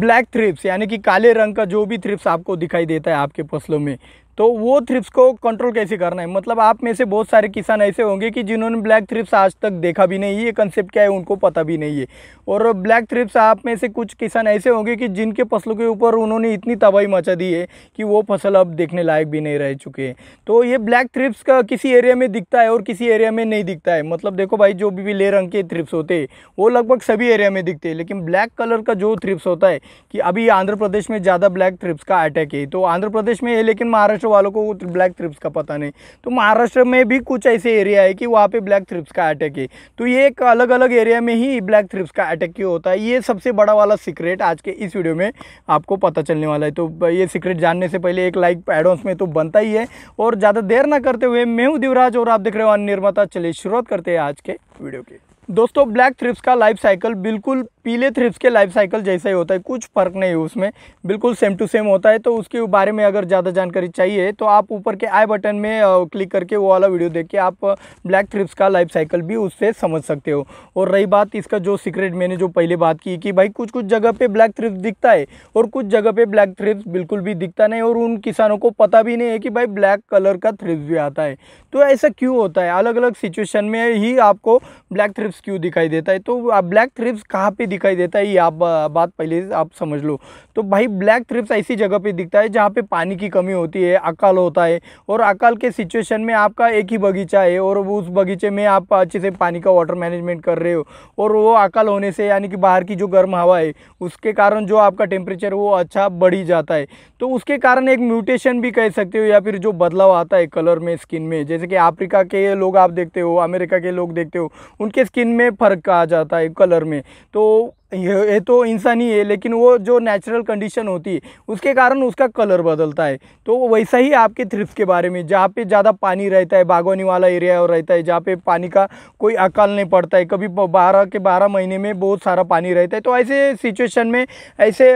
black thrips यानी कि काले रंग का जो भी थ्रिप्स आपको दिखाई देता है आपके फसलों में तो वो थ्रिप्स को कंट्रोल कैसे करना है मतलब आप में से बहुत सारे किसान ऐसे होंगे कि जिन्होंने ब्लैक थ्रिप्स आज तक देखा भी नहीं ये कंसेप्ट क्या है उनको पता भी नहीं है और ब्लैक थ्रिप्स आप में से कुछ किसान ऐसे होंगे कि जिनके फसलों के ऊपर उन्होंने इतनी तबाही मचा दी है कि वो फसल अब देखने लायक भी नहीं रह चुके हैं तो ये ब्लैक थ्रिप्स का किसी एरिया में दिखता है और किसी एरिया में नहीं दिखता है मतलब देखो भाई जो भी ले रंग के थ्रिप्स होते हैं वो लगभग सभी एरिया में दिखते हैं लेकिन ब्लैक कलर का जो थ्रिप्स होता है कि अभी आंध्र प्रदेश में ज़्यादा ब्लैक थ्रिप्स का अटैक है तो आंध्र प्रदेश में है लेकिन महाराष्ट्र महाराष्ट्र वालों को ब्लैक थ्रिप्स का पता नहीं तो महाराष्ट्र में भी कुछ ऐसे एरिया है कि वहाँ पे ब्लैक थ्रिप्स का अटैक है तो ये एक अलग अलग एरिया में ही ब्लैक थ्रिप्स का अटैक क्यों होता है ये सबसे बड़ा वाला सीक्रेट आज के इस वीडियो में आपको पता चलने वाला है तो ये सीक्रेट जानने से पहले एक लाइक एडवांस में तो बनता ही है और ज़्यादा देर ना करते हुए मैं हूँ दिवराज और आप देख रहे हो निर्माता चलिए शुरुआत करते हैं आज के वीडियो की दोस्तों ब्लैक थ्रिप्स का लाइफ साइकिल बिल्कुल पीले थ्रिप्स के लाइफ साइकिल जैसा ही होता है कुछ फ़र्क नहीं है उसमें बिल्कुल सेम टू सेम होता है तो उसके बारे में अगर ज़्यादा जानकारी चाहिए तो आप ऊपर के आई बटन में क्लिक करके वो वाला वीडियो देख के आप ब्लैक थ्रिप्स का लाइफ साइकिल भी उससे समझ सकते हो और रही बात इसका जो सीक्रेट मैंने जो पहले बात की कि भाई कुछ कुछ जगह पर ब्लैक थ्रिप्स दिखता है और कुछ जगह पर ब्लैक थ्रिप्स बिल्कुल भी दिखता नहीं और उन किसानों को पता भी नहीं है कि भाई ब्लैक कलर का थ्रिप्स भी आता है तो ऐसा क्यों होता है अलग अलग सिचुएशन में ही आपको ब्लैक थ्रिप्स क्यों दिखाई देता है तो ब्लैक थ्रिप्स कहाँ पर दिखाई देता है ये आप बात पहले आप समझ लो तो भाई ब्लैक थ्रिप्स ऐसी जगह पे दिखता है जहाँ पे पानी की कमी होती है अकाल होता है और अकाल के सिचुएशन में आपका एक ही बगीचा है और उस बगीचे में आप अच्छे से पानी का वाटर मैनेजमेंट कर रहे हो और वो अकाल होने से यानी कि बाहर की जो गर्म हवा है उसके कारण जो आपका टेम्परेचर वो अच्छा बढ़ ही जाता है तो उसके कारण एक म्यूटेशन भी कह सकते हो या फिर जो बदलाव आता है कलर में स्किन में जैसे कि अफ्रीका के लोग आप देखते हो अमेरिका के लोग देखते हो उनके स्किन में फ़र्क आ जाता है कलर में तो So ये, ये तो इंसान ही है लेकिन वो जो नेचुरल कंडीशन होती है उसके कारण उसका कलर बदलता है तो वैसा ही आपके थ्रिप्स के बारे में जहाँ पे ज़्यादा पानी रहता है बागवानी वाला एरिया और रहता है जहाँ पे पानी का कोई अकाल नहीं पड़ता है कभी बारह के बारह महीने में बहुत सारा पानी रहता है तो ऐसे सिचुएशन में ऐसे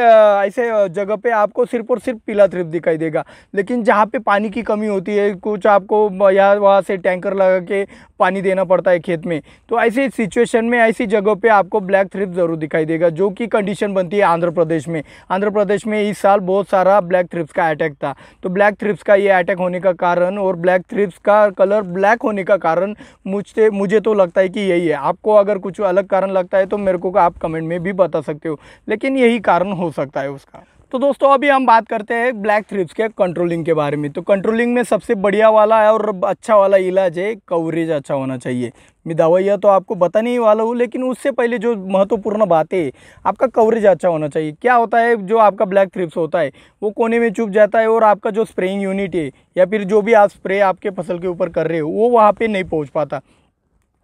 ऐसे जगह पर आपको सिर्फ और सिर्फ पीला थ्रिप दिखाई देगा लेकिन जहाँ पर पानी की कमी होती है कुछ आपको यहाँ वहाँ से टैंकर लगा के पानी देना पड़ता है खेत में तो ऐसी सिचुएशन में ऐसी जगह पर आपको ब्लैक थ्रिप ज़रूर दिखाई दिखाई देगा जो कि कंडीशन बनती है आंध्र प्रदेश में आंध्र प्रदेश में इस साल बहुत सारा ब्लैक थ्रिप्स का अटैक था तो ब्लैक थ्रिप्स का ये अटैक होने का कारण और ब्लैक थ्रिप्स का कलर ब्लैक होने का कारण मुझसे मुझे तो लगता है कि यही है आपको अगर कुछ अलग कारण लगता है तो मेरे को आप कमेंट में भी बता सकते हो लेकिन यही कारण हो सकता है उसका तो दोस्तों अभी हम बात करते हैं ब्लैक थ्रिप्स के कंट्रोलिंग के बारे में तो कंट्रोलिंग में सबसे बढ़िया वाला है और अच्छा वाला इलाज है कवरेज अच्छा होना चाहिए मैं दवाइयाँ तो आपको बताने ही वाला हूँ लेकिन उससे पहले जो महत्वपूर्ण बात है आपका कवरेज अच्छा होना चाहिए क्या होता है जो आपका ब्लैक थ्रिप्स होता है वो कोने में चुप जाता है और आपका जो स्प्रेइंग यूनिट है या फिर जो भी आप स्प्रे आपके फसल के ऊपर कर रहे हो वो वहाँ पर नहीं पहुँच पाता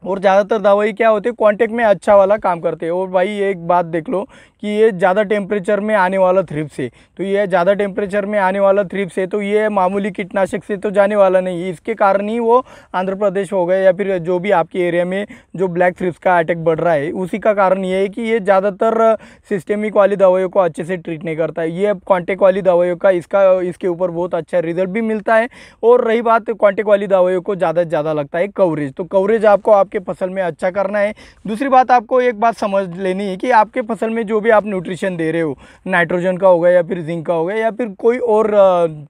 और ज़्यादातर दवाई क्या होती है कॉन्टेक्ट में अच्छा वाला काम करते हैं और भाई एक बात देख लो कि ये ज़्यादा टेम्परेचर में आने वाला थ्रिप्स है तो ये ज़्यादा टेम्परेचर में आने वाला थ्रिप्स है तो ये मामूली कीटनाशक से तो जाने वाला नहीं है इसके कारण ही वो आंध्र प्रदेश हो गए या फिर जो भी आपके एरिया में जो ब्लैक थ्रिप्स का अटैक बढ़ रहा है उसी का कारण ये है कि ये ज़्यादातर सिस्टेमिक वाली दवाइयों को अच्छे से ट्रीट नहीं करता है ये कॉन्टेक्ट वाली दवाइयों का इसका इसके ऊपर बहुत अच्छा रिजल्ट भी मिलता है और रही बात कॉन्टेक्ट वाली दवाइयों को ज़्यादा से ज़्यादा लगता है कवरेज तो कवरेज आपको आप आपके फसल में अच्छा करना है दूसरी बात आपको एक बात समझ लेनी है कि आपके फसल में जो भी आप न्यूट्रिशन दे रहे हो नाइट्रोजन का होगा या फिर जिंक का होगा या फिर कोई और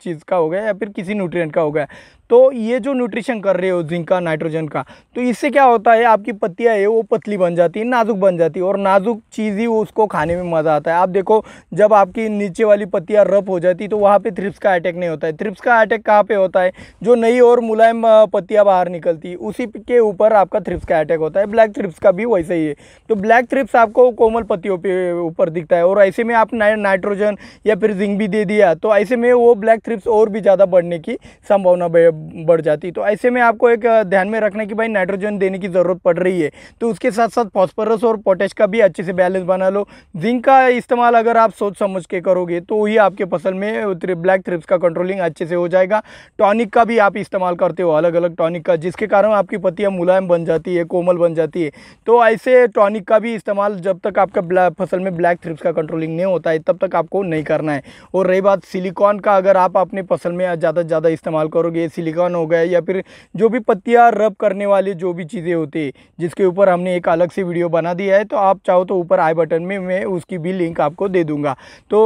चीज़ का होगा या फिर किसी न्यूट्रिएंट का होगा तो ये जो न्यूट्रिशन कर रहे हो जिंक का नाइट्रोजन का तो इससे क्या होता है आपकी पत्तियाँ है वो पतली बन जाती है नाजुक बन जाती है और नाजुक चीज़ ही उसको खाने में मज़ा आता है आप देखो जब आपकी नीचे वाली पत्तियाँ रफ हो जाती तो वहाँ पर थ्रिप्स का अटैक नहीं होता है थ्रिप्स का अटैक कहाँ पर होता है जो नई और मुलायम पत्तियाँ बाहर निकलती उसी के ऊपर आपका थ्रिप्स का अटैक होता है ब्लैक थ्रिप्स का भी वैसे ही है तो ब्लैक थ्रिप्स आपको कोमल पत्तियों पर ऊपर दिखता है और ऐसे में आप नाइट्रोजन या फिर जिंक भी दे दिया तो ऐसे में वो ब्लैक थ्रिप्स और भी ज़्यादा बढ़ने की संभावना बढ़ जाती तो ऐसे में आपको एक ध्यान में रखना कि भाई नाइट्रोजन देने की ज़रूरत पड़ रही है तो उसके साथ साथ फॉस्फोरस और पोटेश का भी अच्छे से बैलेंस बना लो जिंक का इस्तेमाल अगर आप सोच समझ के करोगे तो ही आपके फसल में ब्लैक थ्रिप्स का कंट्रोलिंग अच्छे से हो जाएगा टॉनिक का भी आप इस्तेमाल करते हो अलग अलग टॉनिक का जिसके कारण आपकी पत्तियाँ मुलायम बन जाती है कोमल बन जाती है तो ऐसे टॉनिक का भी इस्तेमाल जब तक आपका फसल में ब्लैक थ्रिप्स का कंट्रोलिंग नहीं होता है तब तक आपको नहीं करना है और रही बात सिलिकॉन का अगर आप अपने फसल में ज़्यादा से ज़्यादा इस्तेमाल करोगे सिलिकॉन सिलिकॉन हो गया या फिर जो भी पत्तियाँ रब करने वाली जो भी चीज़ें होती है जिसके ऊपर हमने एक अलग से वीडियो बना दिया है तो आप चाहो तो ऊपर आई बटन में मैं उसकी भी लिंक आपको दे दूँगा तो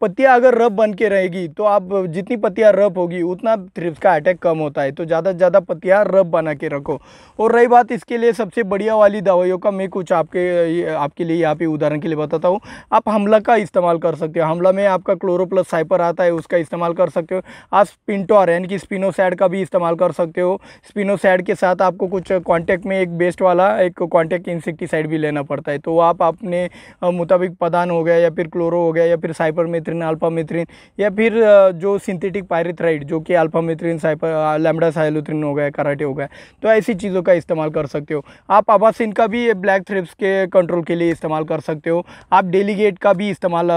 पत्तियाँ अगर रब बन के रहेगी तो आप जितनी पत्तियाँ रब होगी उतना थ्रिप्स का अटैक कम होता है तो ज़्यादा से ज़्यादा पत्तियाँ रब बना के रखो और रही बात इसके लिए सबसे बढ़िया वाली दवाइयों का मैं कुछ आपके आपके लिए यहाँ पे उदाहरण के लिए बताता हूँ आप हमला का इस्तेमाल कर सकते हो हमला में आपका क्लोरोप्लस साइपर आता है उसका इस्तेमाल कर सकते हो आप स्पिनटोर यानी कि स्पिनोसैड का भी इस्तेमाल कर सकते हो स्पिनो स्पिनोसैड के साथ आपको कुछ कॉन्टैक्ट में एक बेस्ट वाला एक कॉन्टैक्ट इंसेक्टीसाइड भी लेना पड़ता है तो आप अपने मुताबिक पदान हो गया या फिर क्लोरो हो गया या फिर साइपरमेथ्रिन अल्पामेथ्रिन या फिर जो सिंथेटिक पायरेथ्राइड जो कि अल्फामेथ्रिन साइपर लेमडा साइलोथ्रिन हो गया कराटे हो गया तो ऐसी चीज़ों का इस्तेमाल कर सकते हो आप आवास का भी ब्लैक थ्रिप्स के कंट्रोल के लिए इस्तेमाल कर सकते हो आप डेलीगेट का भी इस्तेमाल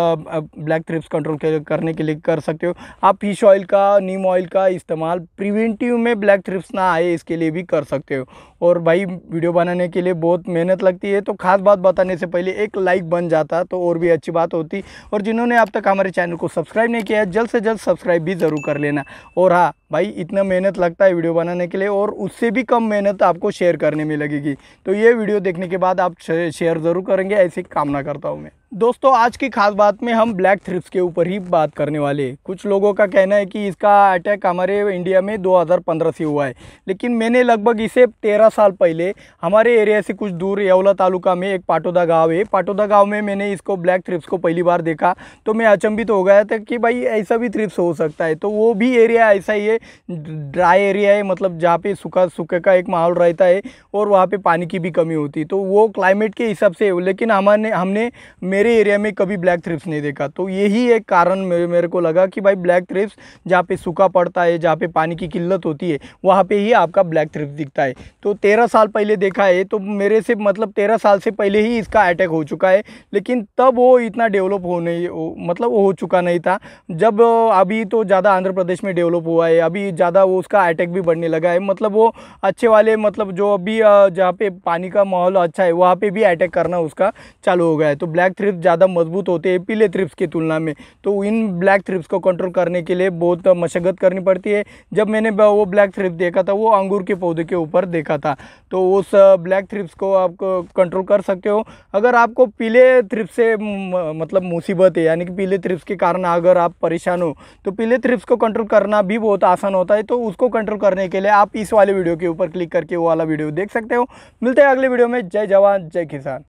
ब्लैक थ्रिप्स कंट्रोल करने के लिए कर सकते हो आप फिश ऑयल का नीम ऑयल का इस्तेमाल प्रिवेंटिव में ब्लैक थ्रिप्स ना आए इसके लिए भी कर सकते हो और भाई वीडियो बनाने के लिए बहुत मेहनत लगती है तो खास बात बताने से पहले एक लाइक बन जाता तो और भी अच्छी बात होती और जिन्होंने अब तक हमारे चैनल को सब्सक्राइब नहीं किया है जल्द से जल्द सब्सक्राइब भी ज़रूर कर लेना और हाँ भाई इतना मेहनत लगता है वीडियो बनाने के लिए और उससे भी कम मेहनत आपको शेयर करने में लगेगी तो ये वीडियो देखने के बाद आप शेयर ज़रूर करेंगे ऐसी कामना करता हूँ मैं दोस्तों आज की खास बात में हम ब्लैक थ्रिप्स के ऊपर ही बात करने वाले कुछ लोगों का कहना है कि इसका अटैक हमारे इंडिया में 2015 से हुआ है लेकिन मैंने लगभग इसे तेरह साल पहले हमारे एरिया से कुछ दूर येवला तालुका में एक पाटोदा गांव है पाटोदा गांव में मैंने इसको ब्लैक थ्रिप्स को पहली बार देखा तो मैं अचंभित हो गया था कि भाई ऐसा भी थ्रिप्स हो सकता है तो वो भी एरिया ऐसा ही है ड्राई एरिया है मतलब जहाँ पे सूखा सूखे का एक माहौल रहता है और वहाँ पे पानी की भी कमी होती है तो वो क्लाइमेट के हिसाब से लेकिन हमारे हमने मेरे एरिया में कभी ब्लैक थ्रिप्स नहीं देखा तो यही एक कारण मेरे को लगा कि भाई ब्लैक थ्रिप्स जहाँ पर सूखा पड़ता है जहाँ पर पानी की किल्लत होती है वहाँ पर ही आपका ब्लैक थ्रिप्स दिखता है तो तेरह साल पहले देखा है तो मेरे से मतलब तेरह साल से पहले ही इसका अटैक हो चुका है लेकिन तब वो इतना डेवलप नहीं मतलब हो चुका नहीं था जब अभी तो ज़्यादा आंध्र प्रदेश में डेवलप हुआ है अभी ज़्यादा वो उसका अटैक भी बढ़ने लगा है मतलब वो अच्छे वाले मतलब जो अभी जहाँ पे पानी का माहौल अच्छा है वहाँ पे भी अटैक करना उसका चालू हो गया है तो ब्लैक थ्रिप्स ज़्यादा मजबूत होते हैं पीले थ्रिप्स की तुलना में तो इन ब्लैक थ्रिप्स को कंट्रोल करने के लिए बहुत मशक्क़त करनी पड़ती है जब मैंने वो ब्लैक थ्रिप्स देखा था वो अंगूर के पौधे के ऊपर देखा था तो उस ब्लैक थ्रिप्स को आप कंट्रोल कर सकते हो अगर आपको पीले थ्रिप्स से मतलब मुसीबत है यानी कि पीले थ्रिप्स के कारण अगर आप परेशान हो तो पीले थ्रिप्स को कंट्रोल करना भी बहुत आसान होता है तो उसको कंट्रोल करने के लिए आप इस वाले वीडियो के ऊपर क्लिक करके वो वाला वीडियो देख सकते हो मिलते हैं अगले वीडियो में जय जवान जय किसान